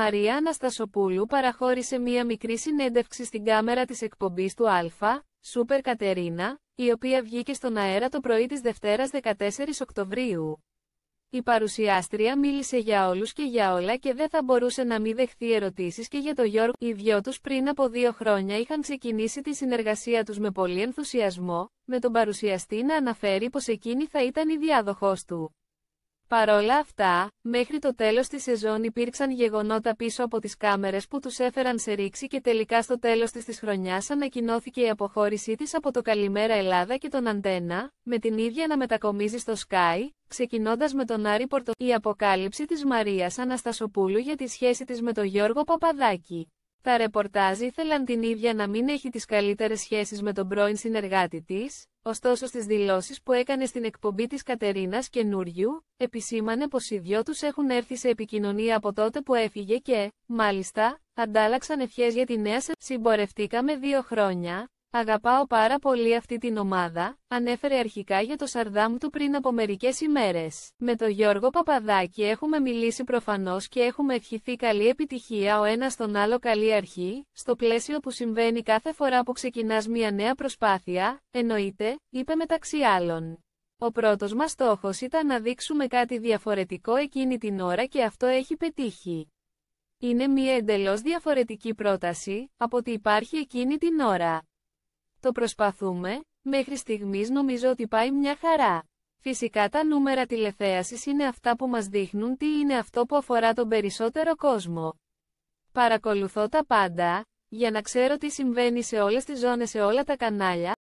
Μαρία Αναστασοπούλου παραχώρησε μία μικρή συνέντευξη στην κάμερα της εκπομπής του ΑΛΦΑ, Σούπερ Κατερίνα, η οποία βγήκε στον αέρα το πρωί της Δευτέρας 14 Οκτωβρίου. Η παρουσιάστρια μίλησε για όλους και για όλα και δεν θα μπορούσε να μην δεχθεί ερωτήσεις και για το Γιώργο. Οι δυο τους πριν από δύο χρόνια είχαν ξεκινήσει τη συνεργασία τους με πολύ ενθουσιασμό, με τον παρουσιαστή να αναφέρει πως εκείνη θα ήταν η διάδοχός του. Παρόλα αυτά, μέχρι το τέλος της σεζόν υπήρξαν γεγονότα πίσω από τις κάμερες που τους έφεραν σε ρήξη και τελικά στο τέλος της της χρονιάς ανακοινώθηκε η αποχώρησή της από το Καλημέρα Ελλάδα και τον Αντένα, με την ίδια να μετακομίζει στο Sky, ξεκινώντας με τον Άρη Πορτο... Η αποκάλυψη της Μαρίας Αναστασοπούλου για τη σχέση της με τον Γιώργο Παπαδάκη. Τα ρεπορτάζ ήθελαν την ίδια να μην έχει τις καλύτερες σχέσεις με τον πρώην συνεργάτη της, ωστόσο στις δηλώσεις που έκανε στην εκπομπή της Κατερίνας Καινούριου, επισήμανε πως οι δυο τους έχουν έρθει σε επικοινωνία από τότε που έφυγε και, μάλιστα, αντάλλαξαν ευχές για τη νέα σε συμπορευτήκαμε δύο χρόνια, Αγαπάω πάρα πολύ αυτή την ομάδα, ανέφερε αρχικά για το Σαρδάμ του πριν από μερικές ημέρες. Με τον Γιώργο Παπαδάκη έχουμε μιλήσει προφανώς και έχουμε ευχηθεί καλή επιτυχία ο ένας τον άλλο καλή αρχή, στο πλαίσιο που συμβαίνει κάθε φορά που ξεκινάς μια νέα προσπάθεια, εννοείται, είπε μεταξύ άλλων. Ο πρώτος μας στόχος ήταν να δείξουμε κάτι διαφορετικό εκείνη την ώρα και αυτό έχει πετύχει. Είναι μια εντελώς διαφορετική πρόταση, από ότι υπάρχει εκείνη την ώρα. Το προσπαθούμε, μέχρι στιγμής νομίζω ότι πάει μια χαρά. Φυσικά τα νούμερα τηλεθέασης είναι αυτά που μας δείχνουν τι είναι αυτό που αφορά τον περισσότερο κόσμο. Παρακολουθώ τα πάντα, για να ξέρω τι συμβαίνει σε όλες τις ζώνες σε όλα τα κανάλια,